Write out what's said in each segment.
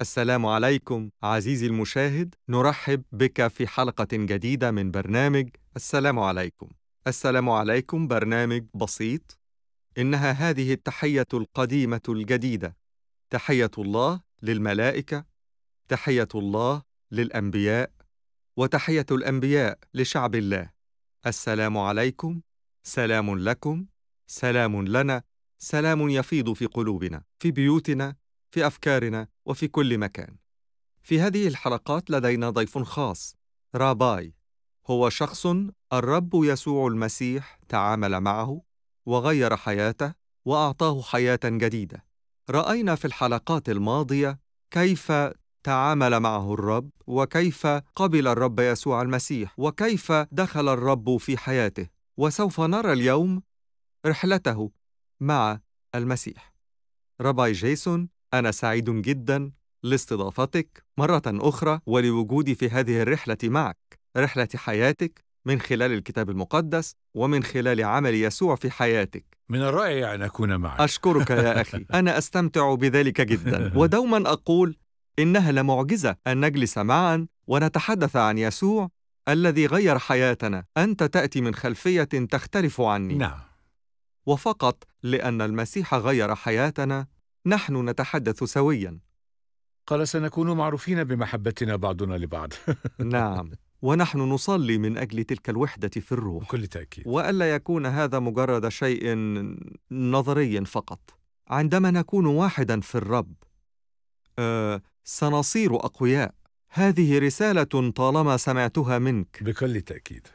السلام عليكم عزيزي المشاهد نرحب بك في حلقة جديدة من برنامج السلام عليكم السلام عليكم برنامج بسيط إنها هذه التحية القديمة الجديدة تحية الله للملائكة تحية الله للأنبياء وتحية الأنبياء لشعب الله السلام عليكم سلام لكم سلام لنا سلام يفيض في قلوبنا في بيوتنا في أفكارنا وفي كل مكان. في هذه الحلقات لدينا ضيف خاص، راباي. هو شخص الرب يسوع المسيح تعامل معه وغير حياته واعطاه حياه جديده راينا في الحلقات الماضيه كيف تعامل معه الرب وكيف قبل الرب يسوع المسيح وكيف دخل الرب في حياته وسوف نرى اليوم رحلته مع المسيح رباي جيسون أنا سعيد جدا لاستضافتك مرة أخرى ولوجودي في هذه الرحلة معك، رحلة حياتك من خلال الكتاب المقدس ومن خلال عمل يسوع في حياتك. من الرائع أن أكون معك. أشكرك يا أخي، أنا أستمتع بذلك جدا، ودوما أقول إنها لمعجزة أن نجلس معا ونتحدث عن يسوع الذي غير حياتنا. أنت تأتي من خلفية تختلف عني. نعم. وفقط لأن المسيح غير حياتنا نحن نتحدث سويا قال سنكون معروفين بمحبتنا بعضنا لبعض نعم ونحن نصلي من أجل تلك الوحدة في الروح بكل تأكيد وألا يكون هذا مجرد شيء نظري فقط عندما نكون واحدا في الرب أه سنصير أقوياء هذه رسالة طالما سمعتها منك بكل تأكيد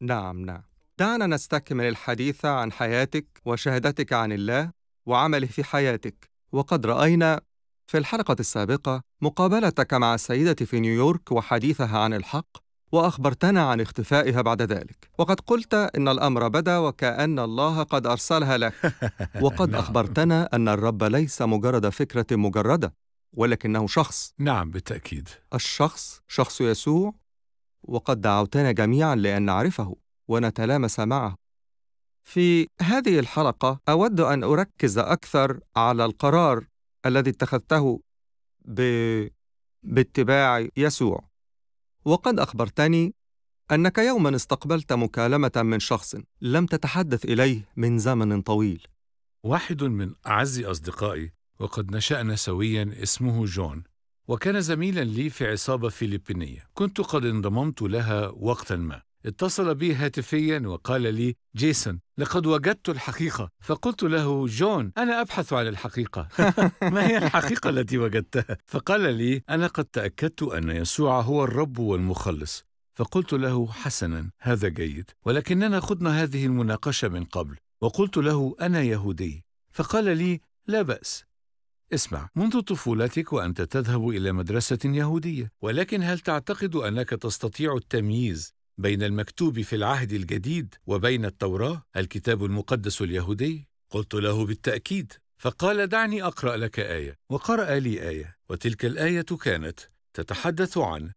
نعم نعم دعنا نستكمل الحديث عن حياتك وشهادتك عن الله وعمله في حياتك وقد رأينا في الحلقة السابقة مقابلتك مع السيدة في نيويورك وحديثها عن الحق وأخبرتنا عن اختفائها بعد ذلك وقد قلت إن الأمر بدا وكأن الله قد أرسلها لك وقد نعم. أخبرتنا أن الرب ليس مجرد فكرة مجردة ولكنه شخص نعم بالتأكيد الشخص شخص يسوع وقد دعوتنا جميعا لأن نعرفه ونتلامس معه في هذه الحلقة أود أن أركز أكثر على القرار الذي اتخذته ب... باتباع يسوع وقد أخبرتني أنك يوما استقبلت مكالمة من شخص لم تتحدث إليه من زمن طويل واحد من أعز أصدقائي وقد نشأنا سويا اسمه جون وكان زميلا لي في عصابة فلبينية كنت قد انضممت لها وقتا ما اتصل بي هاتفيا وقال لي جيسون لقد وجدت الحقيقة فقلت له جون أنا أبحث عن الحقيقة ما هي الحقيقة التي وجدتها؟ فقال لي أنا قد تأكدت أن يسوع هو الرب والمخلص فقلت له حسنا هذا جيد ولكننا خضنا هذه المناقشة من قبل وقلت له أنا يهودي فقال لي لا بأس اسمع منذ طفولتك وانت تذهب الى مدرسه يهوديه ولكن هل تعتقد انك تستطيع التمييز بين المكتوب في العهد الجديد وبين التوراه الكتاب المقدس اليهودي قلت له بالتاكيد فقال دعني اقرا لك ايه وقرا لي ايه وتلك الايه كانت تتحدث عن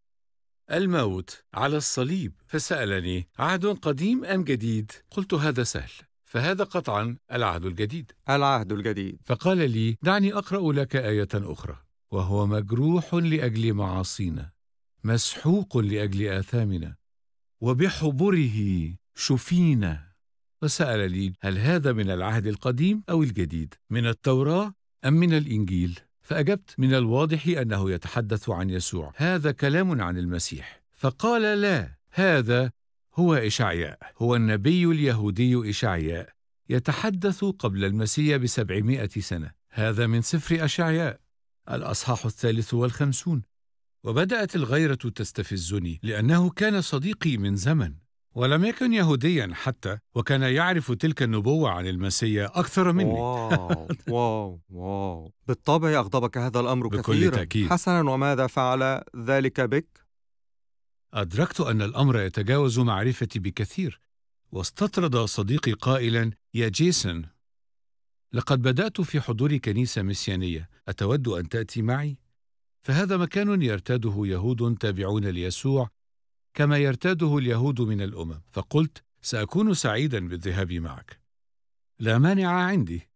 الموت على الصليب فسالني عهد قديم ام جديد قلت هذا سهل فهذا قطعا العهد الجديد العهد الجديد فقال لي دعني اقرا لك ايه اخرى وهو مجروح لاجل معاصينا مسحوق لاجل اثامنا وبحبره شفينا وسأل لي هل هذا من العهد القديم أو الجديد من التوراة أم من الإنجيل فأجبت من الواضح أنه يتحدث عن يسوع هذا كلام عن المسيح فقال لا هذا هو إشعياء هو النبي اليهودي إشعياء يتحدث قبل المسيح بسبعمائة سنة هذا من سفر أشعياء الأصحاح الثالث والخمسون وبدأت الغيرة تستفزني لأنه كان صديقي من زمن ولم يكن يهوديا حتى وكان يعرف تلك النبوة عن المسيا أكثر مني واو واو واو بالطبع أغضبك هذا الأمر بكل كثيرا تأكيد. حسنا وماذا فعل ذلك بك؟ أدركت أن الأمر يتجاوز معرفتي بكثير واستطرد صديقي قائلا يا جيسون لقد بدأت في حضور كنيسة مسيانية أتود أن تأتي معي؟ فهذا مكان يرتاده يهود تابعون ليسوع كما يرتاده اليهود من الامم فقلت ساكون سعيدا بالذهاب معك لا مانع عندي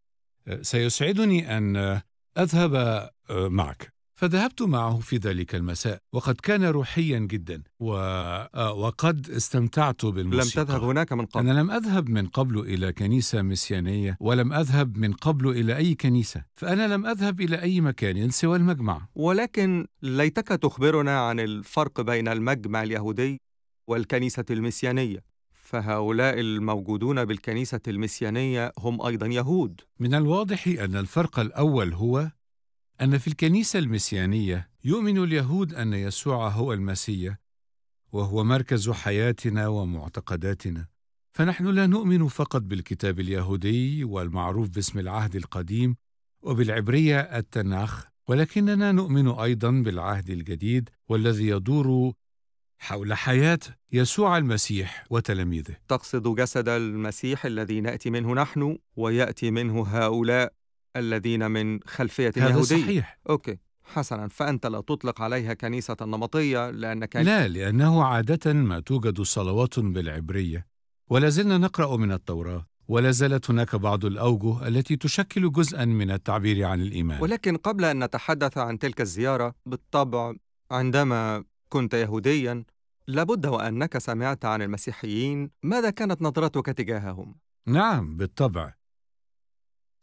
أه، سيسعدني ان أه، اذهب أه، معك فذهبت معه في ذلك المساء وقد كان روحيا جدا و... آه، وقد استمتعت بالموسيقى لم تذهب هناك من قبل أنا لم أذهب من قبل إلى كنيسة ميسيانية ولم أذهب من قبل إلى أي كنيسة فأنا لم أذهب إلى أي مكان سوى المجمع ولكن ليتك تخبرنا عن الفرق بين المجمع اليهودي والكنيسة المسيانية فهؤلاء الموجودون بالكنيسة المسيانية هم أيضا يهود. من الواضح أن الفرق الأول هو أن في الكنيسة المسيانية يؤمن اليهود أن يسوع هو المسيح وهو مركز حياتنا ومعتقداتنا فنحن لا نؤمن فقط بالكتاب اليهودي والمعروف باسم العهد القديم وبالعبرية التناخ ولكننا نؤمن أيضا بالعهد الجديد والذي يدور حول حياة يسوع المسيح وتلاميذه. تقصد جسد المسيح الذي نأتي منه نحن ويأتي منه هؤلاء الذين من خلفية هذا يهودية صحيح أوكي حسنا فأنت لا تطلق عليها كنيسة نمطية لأن لا لأنه عادة ما توجد صلوات بالعبرية ولا زلنا نقرأ من التوراة ولا زالت هناك بعض الأوجه التي تشكل جزءا من التعبير عن الإيمان ولكن قبل أن نتحدث عن تلك الزيارة بالطبع عندما كنت يهوديا لابد وأنك سمعت عن المسيحيين ماذا كانت نظرتك تجاههم؟ نعم بالطبع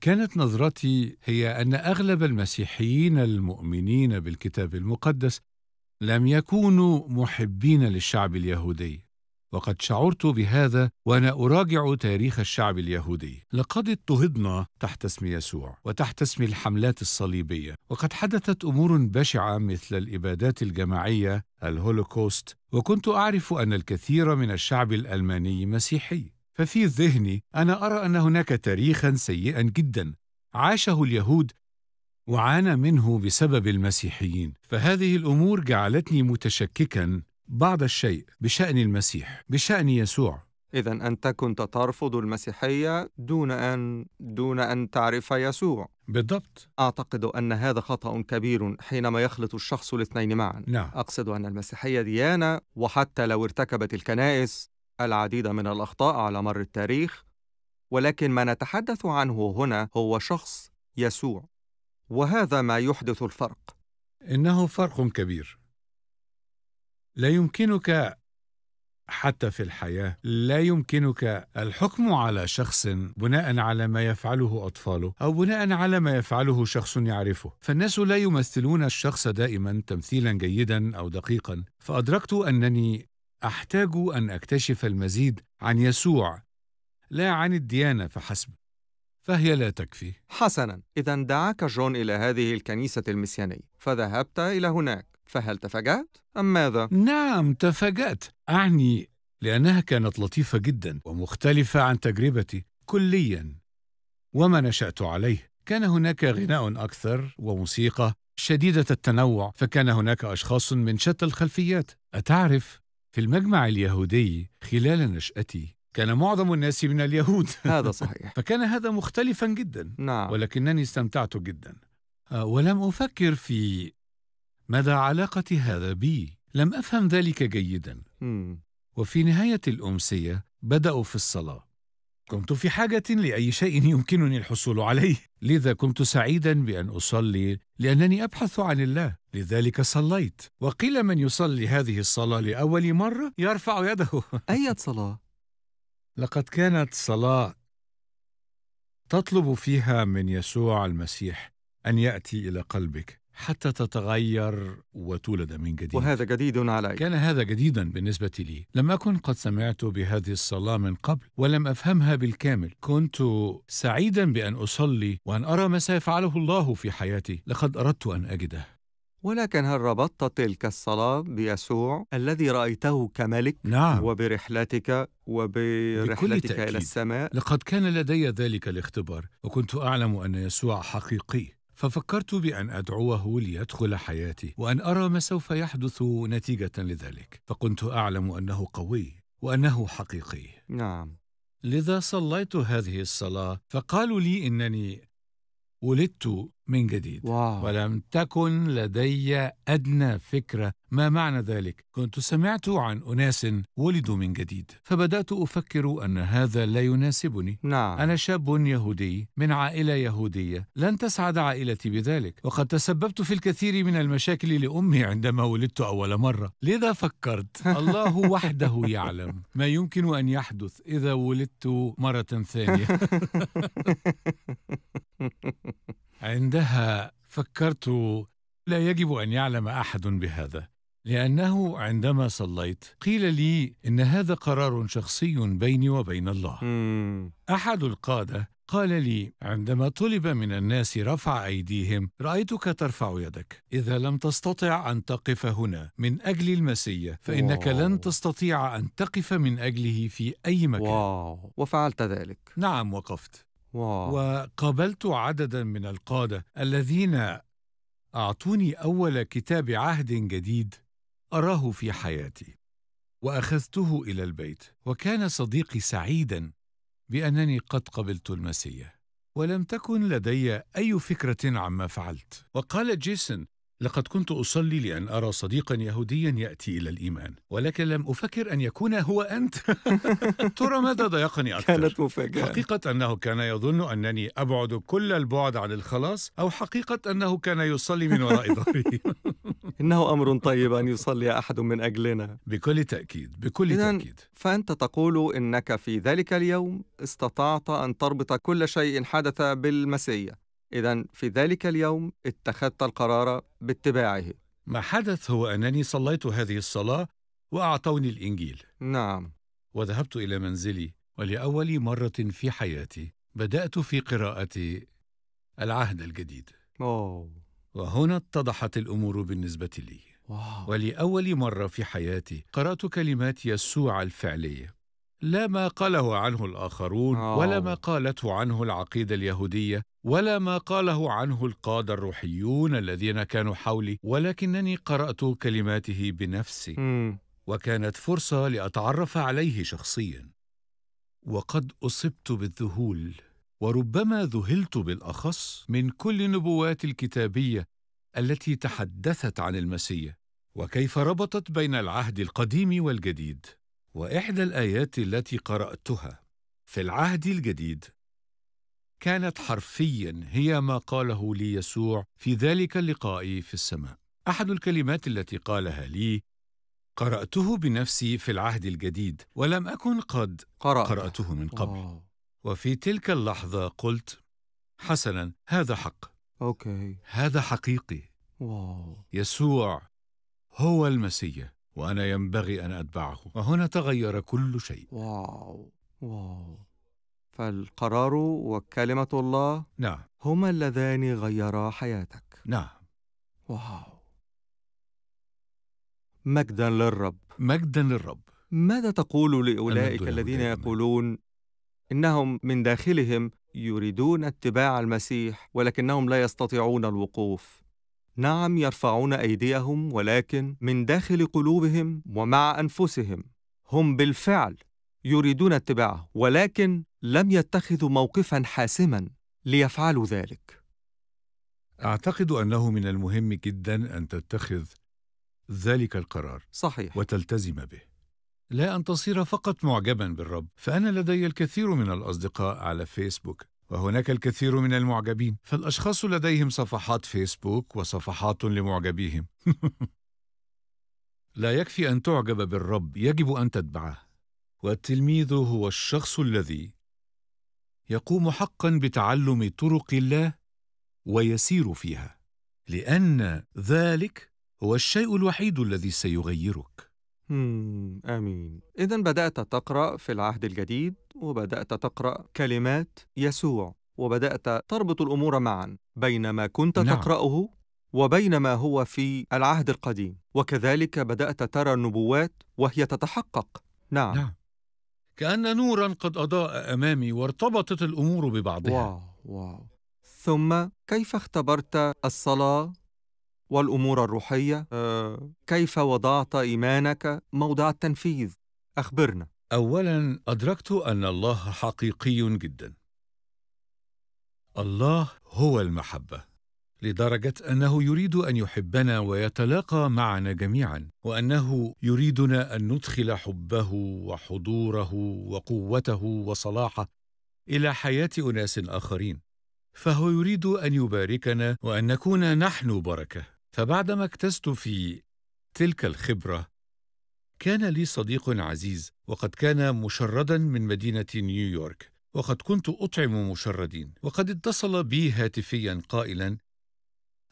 كانت نظرتي هي ان اغلب المسيحيين المؤمنين بالكتاب المقدس لم يكونوا محبين للشعب اليهودي وقد شعرت بهذا وانا اراجع تاريخ الشعب اليهودي لقد اضطهدنا تحت اسم يسوع وتحت اسم الحملات الصليبيه وقد حدثت امور بشعه مثل الابادات الجماعيه الهولوكوست وكنت اعرف ان الكثير من الشعب الالماني مسيحي ففي ذهني أنا أرى أن هناك تاريخا سيئا جدا عاشه اليهود وعانى منه بسبب المسيحيين فهذه الأمور جعلتني متشككا بعض الشيء بشأن المسيح بشأن يسوع إذا أنت كنت ترفض المسيحية دون أن دون أن تعرف يسوع بالضبط أعتقد أن هذا خطأ كبير حينما يخلط الشخص الاثنين معا نعم. أقصد أن المسيحية ديانة وحتى لو ارتكبت الكنائس العديد من الأخطاء على مر التاريخ، ولكن ما نتحدث عنه هنا هو شخص يسوع، وهذا ما يحدث الفرق. إنه فرق كبير. لا يمكنك حتى في الحياة لا يمكنك الحكم على شخص بناء على ما يفعله أطفاله أو بناء على ما يفعله شخص يعرفه فالناس لا يمثلون الشخص دائما تمثيلا جيدا أو دقيقا فأدركت أنني احتاج ان اكتشف المزيد عن يسوع لا عن الديانه فحسب فهي لا تكفي حسنا اذا دعاك جون الى هذه الكنيسه المسيانيه فذهبت الى هناك فهل تفاجات ام ماذا نعم تفاجات اعني لانها كانت لطيفه جدا ومختلفه عن تجربتي كليا وما نشات عليه كان هناك غناء اكثر وموسيقى شديده التنوع فكان هناك اشخاص من شتى الخلفيات اتعرف في المجمع اليهودي خلال نشأتي كان معظم الناس من اليهود هذا صحيح فكان هذا مختلفا جدا نعم. ولكنني استمتعت جدا آه، ولم أفكر في مدى علاقة هذا بي لم أفهم ذلك جيدا وفي نهاية الأمسية بدأوا في الصلاة كنت في حاجة لأي شيء يمكنني الحصول عليه لذا كنت سعيدا بأن أصلي لأنني أبحث عن الله لذلك صليت وقيل من يصلي هذه الصلاة لأول مرة يرفع يده أية صلاة؟ لقد كانت صلاة تطلب فيها من يسوع المسيح أن يأتي إلى قلبك حتى تتغير وتولد من جديد وهذا جديد علي كان هذا جديدا بالنسبة لي لم أكن قد سمعت بهذه الصلاة من قبل ولم أفهمها بالكامل كنت سعيدا بأن أصلي وأن أرى ما سيفعله الله في حياتي لقد أردت أن أجده ولكن هل ربطت تلك الصلاة بيسوع الذي رأيته كملك نعم. وبرحلتك وبرحلتك إلى السماء؟ لقد كان لدي ذلك الاختبار وكنت أعلم أن يسوع حقيقي ففكرت بأن أدعوه ليدخل حياتي وأن أرى ما سوف يحدث نتيجة لذلك فكنت أعلم أنه قوي وأنه حقيقي نعم لذا صليت هذه الصلاة فقالوا لي إنني ولدت من جديد واو. ولم تكن لدي أدنى فكرة ما معنى ذلك كنت سمعت عن أناس ولدوا من جديد فبدأت أفكر أن هذا لا يناسبني نعم. أنا شاب يهودي من عائلة يهودية لن تسعد عائلتي بذلك وقد تسببت في الكثير من المشاكل لأمي عندما ولدت أول مرة لذا فكرت الله وحده يعلم ما يمكن أن يحدث إذا ولدت مرة ثانية عندها فكرت لا يجب ان يعلم احد بهذا لانه عندما صليت قيل لي ان هذا قرار شخصي بيني وبين الله احد القاده قال لي عندما طلب من الناس رفع ايديهم رايتك ترفع يدك اذا لم تستطع ان تقف هنا من اجل المسيح فانك واو. لن تستطيع ان تقف من اجله في اي مكان واو. وفعلت ذلك نعم وقفت وقابلت عددا من القادة الذين أعطوني أول كتاب عهد جديد أراه في حياتي وأخذته إلى البيت وكان صديقي سعيدا بأنني قد قبلت المسيح ولم تكن لدي أي فكرة عما فعلت وقال جيسون لقد كنت أصلي لأن أرى صديقا يهوديا يأتي إلى الإيمان ولكن لم أفكر أن يكون هو أنت ترى ماذا ضايقني أكثر كانت مفاجأة حقيقة أنه كان يظن أنني أبعد كل البعد عن الخلاص أو حقيقة أنه كان يصلي من وراء ظهري إنه أمر طيب أن يصلي أحد من أجلنا بكل تأكيد بكل إذن تأكيد فأنت تقول إنك في ذلك اليوم استطعت أن تربط كل شيء حدث بالمسيح إذا في ذلك اليوم اتخذت القرار باتباعه ما حدث هو أنني صليت هذه الصلاة وأعطوني الإنجيل نعم وذهبت إلى منزلي ولأول مرة في حياتي بدأت في قراءة العهد الجديد أوه. وهنا اتضحت الأمور بالنسبة لي واو. ولأول مرة في حياتي قرأت كلمات يسوع الفعلية لا ما قاله عنه الآخرون أوه. ولا ما قالته عنه العقيدة اليهودية ولا ما قاله عنه القادة الروحيون الذين كانوا حولي ولكنني قرأت كلماته بنفسي م. وكانت فرصة لأتعرف عليه شخصيا وقد أصبت بالذهول وربما ذهلت بالأخص من كل النبوات الكتابية التي تحدثت عن المسيح وكيف ربطت بين العهد القديم والجديد واحدى الايات التي قراتها في العهد الجديد كانت حرفيا هي ما قاله لي يسوع في ذلك اللقاء في السماء احد الكلمات التي قالها لي قراته بنفسي في العهد الجديد ولم اكن قد قرأت. قراته من قبل أوه. وفي تلك اللحظه قلت حسنا هذا حق اوكي هذا حقيقي واو. يسوع هو المسيح وأنا ينبغي أن أتبعه وهنا تغير كل شيء واو واو فالقرار وكلمة الله نعم هما اللذان غيرا حياتك نعم واو مجدا للرب مجدا للرب ماذا تقول لأولئك الذين يقولون إنهم من داخلهم يريدون اتباع المسيح ولكنهم لا يستطيعون الوقوف نعم يرفعون أيديهم ولكن من داخل قلوبهم ومع أنفسهم هم بالفعل يريدون اتباعه ولكن لم يتخذوا موقفا حاسما ليفعلوا ذلك أعتقد أنه من المهم جدا أن تتخذ ذلك القرار صحيح وتلتزم به لا أن تصير فقط معجبا بالرب فأنا لدي الكثير من الأصدقاء على فيسبوك وهناك الكثير من المعجبين فالاشخاص لديهم صفحات فيسبوك وصفحات لمعجبيهم لا يكفي ان تعجب بالرب يجب ان تتبعه والتلميذ هو الشخص الذي يقوم حقا بتعلم طرق الله ويسير فيها لان ذلك هو الشيء الوحيد الذي سيغيرك آمين إذا بدأت تقرأ في العهد الجديد وبدأت تقرأ كلمات يسوع وبدأت تربط الأمور معا بين ما كنت نعم. تقرأه وبين ما هو في العهد القديم وكذلك بدأت ترى النبوات وهي تتحقق نعم, نعم. كأن نورا قد أضاء أمامي وارتبطت الأمور ببعضها واو واو ثم كيف اختبرت الصلاة والأمور الروحية آه، كيف وضعت إيمانك موضع التنفيذ أخبرنا أولا أدركت أن الله حقيقي جدا الله هو المحبة لدرجة أنه يريد أن يحبنا ويتلاقى معنا جميعا وأنه يريدنا أن ندخل حبه وحضوره وقوته وصلاحه إلى حياة أناس آخرين فهو يريد أن يباركنا وأن نكون نحن بركة فبعدما اكتست في تلك الخبرة كان لي صديق عزيز وقد كان مشردا من مدينة نيويورك وقد كنت أطعم مشردين وقد اتصل بي هاتفيا قائلا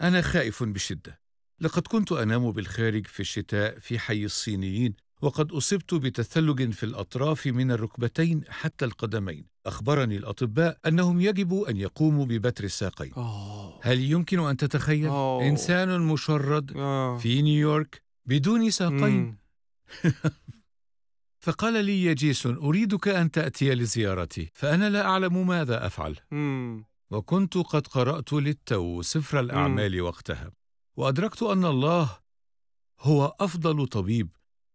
أنا خائف بشدة لقد كنت أنام بالخارج في الشتاء في حي الصينيين وقد أصبت بتثلج في الأطراف من الركبتين حتى القدمين أخبرني الأطباء أنهم يجب أن يقوموا ببتر الساقين أوه. هل يمكن أن تتخيل أوه. إنسان مشرد أوه. في نيويورك بدون ساقين؟ فقال لي يا جيسون أريدك أن تأتي لزيارتي فأنا لا أعلم ماذا أفعل مم. وكنت قد قرأت للتو سفر الأعمال مم. وقتها وأدركت أن الله هو أفضل طبيب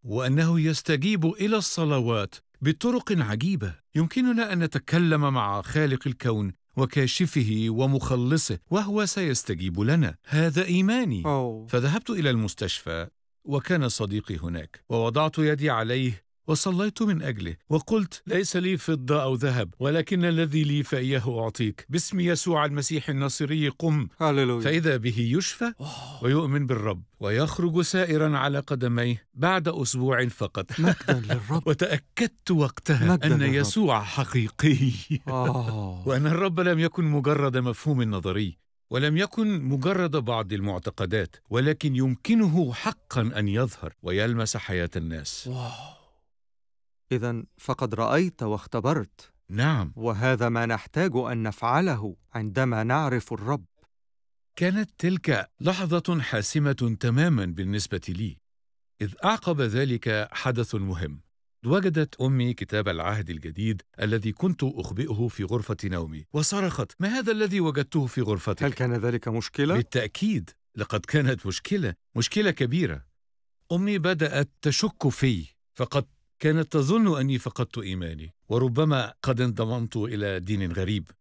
وأنه يستجيب إلى الصلوات بطرق عجيبه يمكننا ان نتكلم مع خالق الكون وكاشفه ومخلصه وهو سيستجيب لنا هذا ايماني أوه. فذهبت الى المستشفى وكان صديقي هناك ووضعت يدي عليه وصليت من أجله وقلت ليس لي فضة أو ذهب ولكن الذي لي فإياه أعطيك باسم يسوع المسيح النصيري قم هللويا. فإذا به يشفى ويؤمن بالرب ويخرج سائرا على قدميه بعد أسبوع فقط مجدا للرب وتأكدت وقتها أن للرب. يسوع حقيقي آه. وأن الرب لم يكن مجرد مفهوم نظري ولم يكن مجرد بعض المعتقدات ولكن يمكنه حقا أن يظهر ويلمس حياة الناس واو. إذا فقد رأيت واختبرت نعم وهذا ما نحتاج أن نفعله عندما نعرف الرب كانت تلك لحظة حاسمة تماما بالنسبة لي إذ أعقب ذلك حدث مهم وجدت أمي كتاب العهد الجديد الذي كنت أخبئه في غرفة نومي وصرخت ما هذا الذي وجدته في غرفتك؟ هل كان ذلك مشكلة؟ بالتأكيد لقد كانت مشكلة مشكلة كبيرة أمي بدأت تشك في فقد كانت تظن اني فقدت ايماني وربما قد انضممت الى دين غريب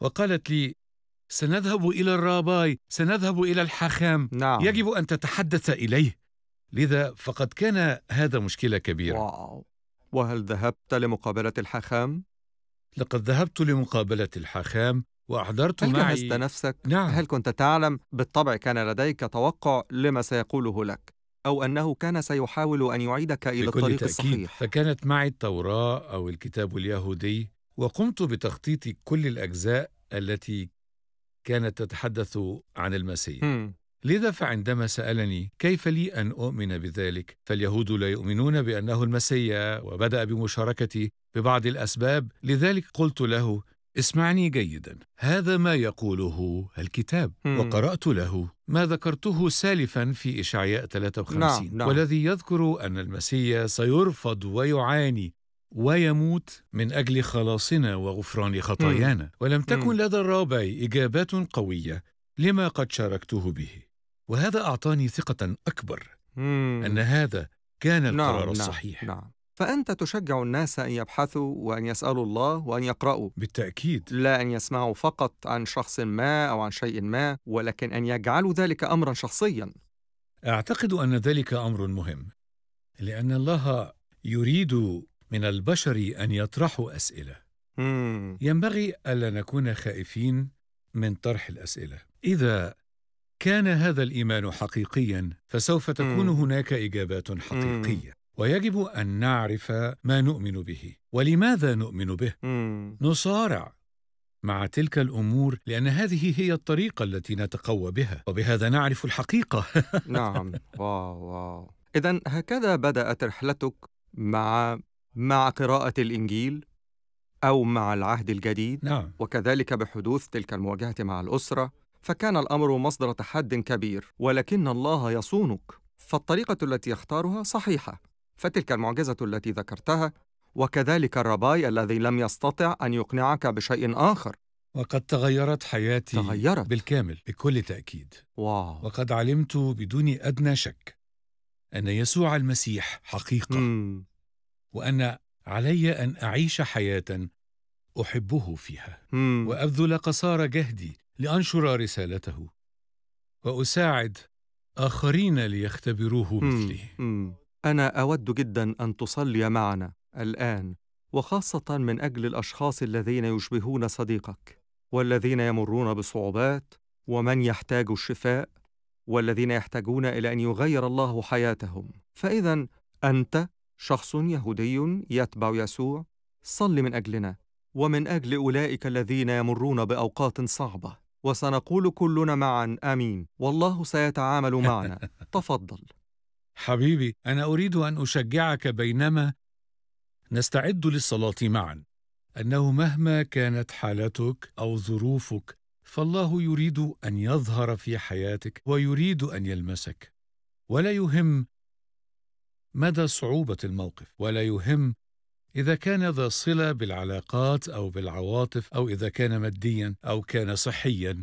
وقالت لي سنذهب الى الراباي سنذهب الى الحاخام نعم. يجب ان تتحدث اليه لذا فقد كان هذا مشكله كبيره واو. وهل ذهبت لمقابله الحاخام لقد ذهبت لمقابله الحاخام واحضرت هل معي هل نفسك نعم. هل كنت تعلم بالطبع كان لديك توقع لما سيقوله لك أو أنه كان سيحاول أن يعيدك إلى بكل الطريق تأكيد. الصحيح فكانت معي التوراة أو الكتاب اليهودي وقمت بتخطيط كل الأجزاء التي كانت تتحدث عن المسيح م. لذا فعندما سألني كيف لي أن أؤمن بذلك فاليهود لا يؤمنون بأنه المسيا وبدأ بمشاركتي ببعض الأسباب لذلك قلت له اسمعني جيدا هذا ما يقوله الكتاب مم. وقرأت له ما ذكرته سالفا في إشعياء 53 نعم. نعم. والذي يذكر أن المسيح سيرفض ويعاني ويموت من أجل خلاصنا وغفران خطايانا مم. ولم تكن مم. لدى الرابع إجابات قوية لما قد شاركته به وهذا أعطاني ثقة أكبر مم. أن هذا كان القرار نعم. نعم، الصحيح نعم. نعم. فأنت تشجع الناس أن يبحثوا وأن يسألوا الله وأن يقرأوا بالتأكيد لا أن يسمعوا فقط عن شخص ما أو عن شيء ما ولكن أن يجعلوا ذلك أمرا شخصيا أعتقد أن ذلك أمر مهم لأن الله يريد من البشر أن يطرحوا أسئلة مم. ينبغي ألا نكون خائفين من طرح الأسئلة إذا كان هذا الإيمان حقيقيا فسوف تكون مم. هناك إجابات حقيقية مم. ويجب أن نعرف ما نؤمن به ولماذا نؤمن به مم. نصارع مع تلك الأمور لأن هذه هي الطريقة التي نتقوى بها وبهذا نعرف الحقيقة نعم واو واو إذا هكذا بدأت رحلتك مع مع قراءة الإنجيل أو مع العهد الجديد نعم. وكذلك بحدوث تلك المواجهة مع الأسرة فكان الأمر مصدر تحد كبير ولكن الله يصونك فالطريقة التي يختارها صحيحة فتلك المعجزة التي ذكرتها وكذلك الرباي الذي لم يستطع أن يقنعك بشيء آخر وقد تغيرت حياتي تغيرت بالكامل بكل تأكيد واو. وقد علمت بدون أدنى شك أن يسوع المسيح حقيقة مم. وأن علي أن أعيش حياة أحبه فيها مم. وأبذل قصارى جهدي لأنشر رسالته وأساعد آخرين ليختبروه مثلي مم. مم. انا اود جدا ان تصلي معنا الان وخاصه من اجل الاشخاص الذين يشبهون صديقك والذين يمرون بصعوبات ومن يحتاج الشفاء والذين يحتاجون الى ان يغير الله حياتهم فاذا انت شخص يهودي يتبع يسوع صل من اجلنا ومن اجل اولئك الذين يمرون باوقات صعبه وسنقول كلنا معا امين والله سيتعامل معنا تفضل حبيبي انا اريد ان اشجعك بينما نستعد للصلاه معا انه مهما كانت حالتك او ظروفك فالله يريد ان يظهر في حياتك ويريد ان يلمسك ولا يهم مدى صعوبه الموقف ولا يهم اذا كان ذا صله بالعلاقات او بالعواطف او اذا كان ماديا او كان صحيا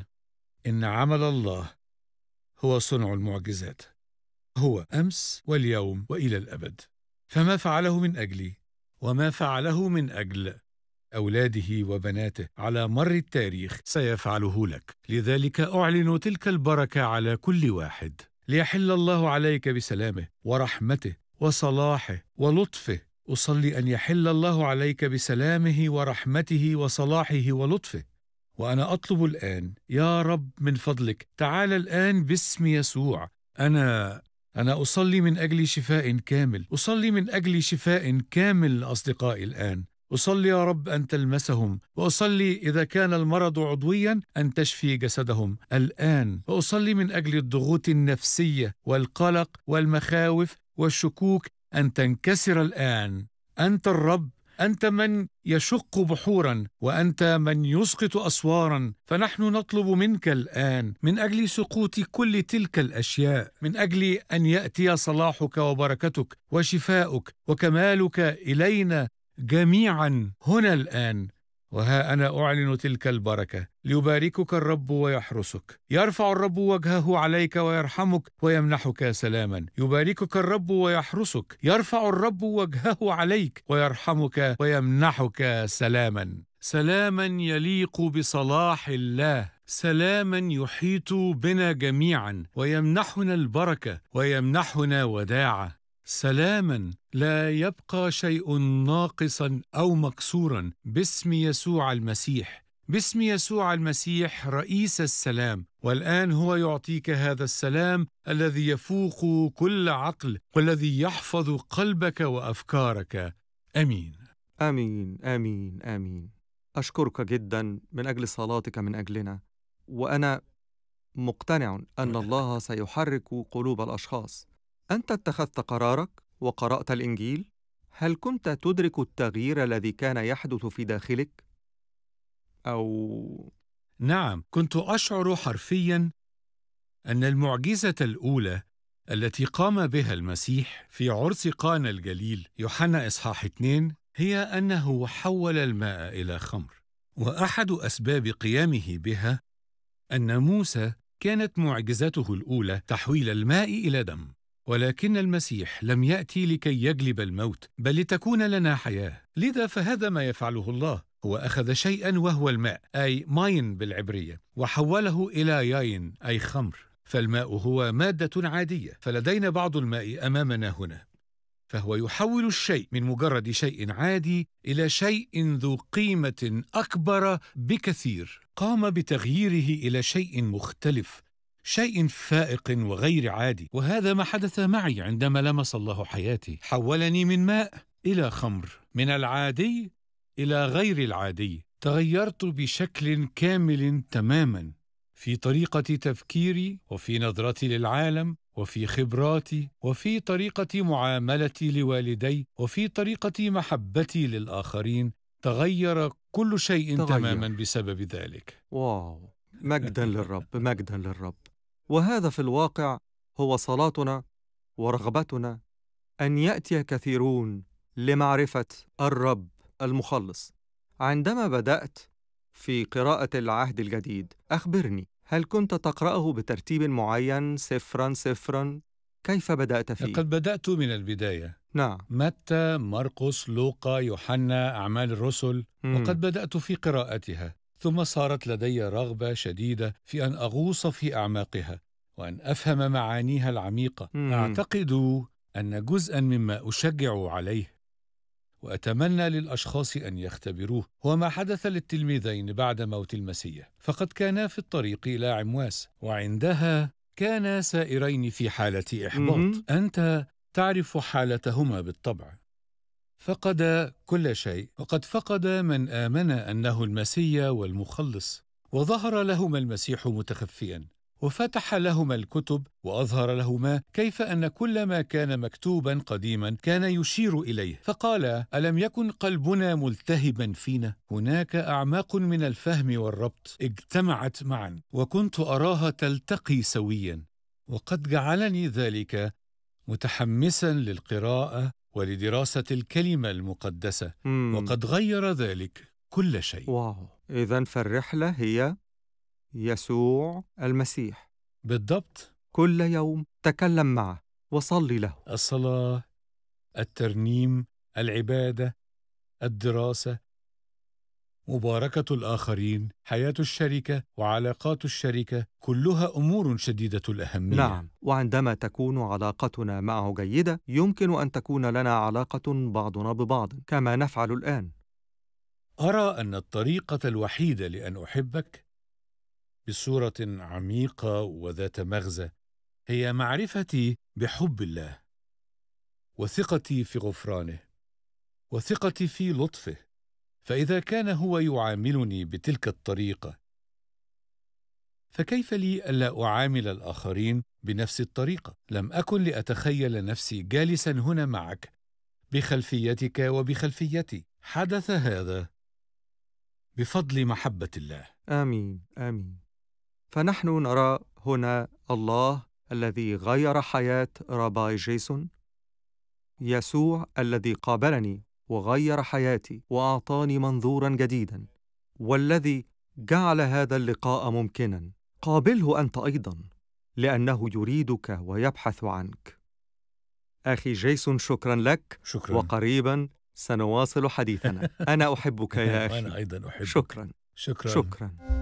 ان عمل الله هو صنع المعجزات هو أمس واليوم وإلى الأبد فما فعله من أجلي وما فعله من أجل أولاده وبناته على مر التاريخ سيفعله لك لذلك أعلن تلك البركة على كل واحد ليحل الله عليك بسلامه ورحمته وصلاحه ولطفه أصلي أن يحل الله عليك بسلامه ورحمته وصلاحه ولطفه وأنا أطلب الآن يا رب من فضلك تعال الآن باسم يسوع أنا أنا أصلي من أجل شفاء كامل أصلي من أجل شفاء كامل أصدقائي الآن أصلي يا رب أن تلمسهم وأصلي إذا كان المرض عضويا أن تشفي جسدهم الآن وأصلي من أجل الضغوط النفسية والقلق والمخاوف والشكوك أن تنكسر الآن أنت الرب انت من يشق بحورا وانت من يسقط اسوارا فنحن نطلب منك الان من اجل سقوط كل تلك الاشياء من اجل ان ياتي صلاحك وبركتك وشفاؤك وكمالك الينا جميعا هنا الان وها انا اعلن تلك البركه ليباركك الرب ويحرسك يرفع الرب وجهه عليك ويرحمك ويمنحك سلاما يباركك الرب ويحرسك يرفع الرب وجهه عليك ويرحمك ويمنحك سلاما سلاما يليق بصلاح الله سلاما يحيط بنا جميعا ويمنحنا البركه ويمنحنا وداعه سلاما لا يبقى شيء ناقصا او مكسورا باسم يسوع المسيح باسم يسوع المسيح رئيس السلام والان هو يعطيك هذا السلام الذي يفوق كل عقل والذي يحفظ قلبك وافكارك امين امين امين امين اشكرك جدا من اجل صلاتك من اجلنا وانا مقتنع ان الله سيحرك قلوب الاشخاص أنت اتخذت قرارك وقرأت الإنجيل، هل كنت تدرك التغيير الذي كان يحدث في داخلك؟ أو نعم، كنت أشعر حرفياً أن المعجزة الأولى التي قام بها المسيح في عرس قانا الجليل يوحنا إصحاح 2 هي أنه حول الماء إلى خمر، وأحد أسباب قيامه بها أن موسى كانت معجزته الأولى تحويل الماء إلى دم. ولكن المسيح لم ياتي لكي يجلب الموت بل لتكون لنا حياه لذا فهذا ما يفعله الله هو اخذ شيئا وهو الماء اي ماين بالعبريه وحوله الى ياين اي خمر فالماء هو ماده عاديه فلدينا بعض الماء امامنا هنا فهو يحول الشيء من مجرد شيء عادي الى شيء ذو قيمه اكبر بكثير قام بتغييره الى شيء مختلف شيء فائق وغير عادي وهذا ما حدث معي عندما لمس الله حياتي حولني من ماء الى خمر من العادي الى غير العادي تغيرت بشكل كامل تماما في طريقه تفكيري وفي نظرتي للعالم وفي خبراتي وفي طريقه معاملتي لوالدي وفي طريقه محبتي للاخرين تغير كل شيء تغير. تماما بسبب ذلك واو مجدا للرب مجدا للرب وهذا في الواقع هو صلاتنا ورغبتنا ان ياتي كثيرون لمعرفه الرب المخلص عندما بدات في قراءه العهد الجديد اخبرني هل كنت تقراه بترتيب معين سفرا سفرا كيف بدات فيه لقد بدات من البدايه نعم متى مرقس لوقا يوحنا اعمال الرسل مم. وقد بدات في قراءتها ثم صارت لدي رغبه شديده في ان اغوص في اعماقها وان افهم معانيها العميقه مم. اعتقد ان جزءا مما اشجع عليه واتمنى للاشخاص ان يختبروه هو ما حدث للتلميذين بعد موت المسيح فقد كانا في الطريق الى عمواس وعندها كانا سائرين في حاله احباط مم. انت تعرف حالتهما بالطبع فقد كل شيء وقد فقد من امن انه المسيا والمخلص وظهر لهما المسيح متخفيا وفتح لهما الكتب واظهر لهما كيف ان كل ما كان مكتوبا قديما كان يشير اليه فقال الم يكن قلبنا ملتهبا فينا هناك اعماق من الفهم والربط اجتمعت معا وكنت اراها تلتقي سويا وقد جعلني ذلك متحمسا للقراءه ولدراسة الكلمة المقدسة مم. وقد غير ذلك كل شيء واو إذا فالرحلة هي يسوع المسيح بالضبط كل يوم تكلم معه وصلي له الصلاة الترنيم العبادة الدراسة مباركه الاخرين حياه الشركه وعلاقات الشركه كلها امور شديده الاهميه نعم وعندما تكون علاقتنا معه جيده يمكن ان تكون لنا علاقه بعضنا ببعض كما نفعل الان ارى ان الطريقه الوحيده لان احبك بصوره عميقه وذات مغزى هي معرفتي بحب الله وثقتي في غفرانه وثقتي في لطفه فاذا كان هو يعاملني بتلك الطريقه فكيف لي الا اعامل الاخرين بنفس الطريقه لم اكن لاتخيل نفسي جالسا هنا معك بخلفيتك وبخلفيتي حدث هذا بفضل محبه الله امين امين فنحن نرى هنا الله الذي غير حياه راباي جيسون يسوع الذي قابلني وغير حياتي واعطاني منظورا جديدا والذي جعل هذا اللقاء ممكنا قابله انت ايضا لانه يريدك ويبحث عنك اخي جيسون شكرا لك شكرا وقريبا سنواصل حديثنا انا احبك يا اخي وانا ايضا احبك شكرا شكرا, شكرا.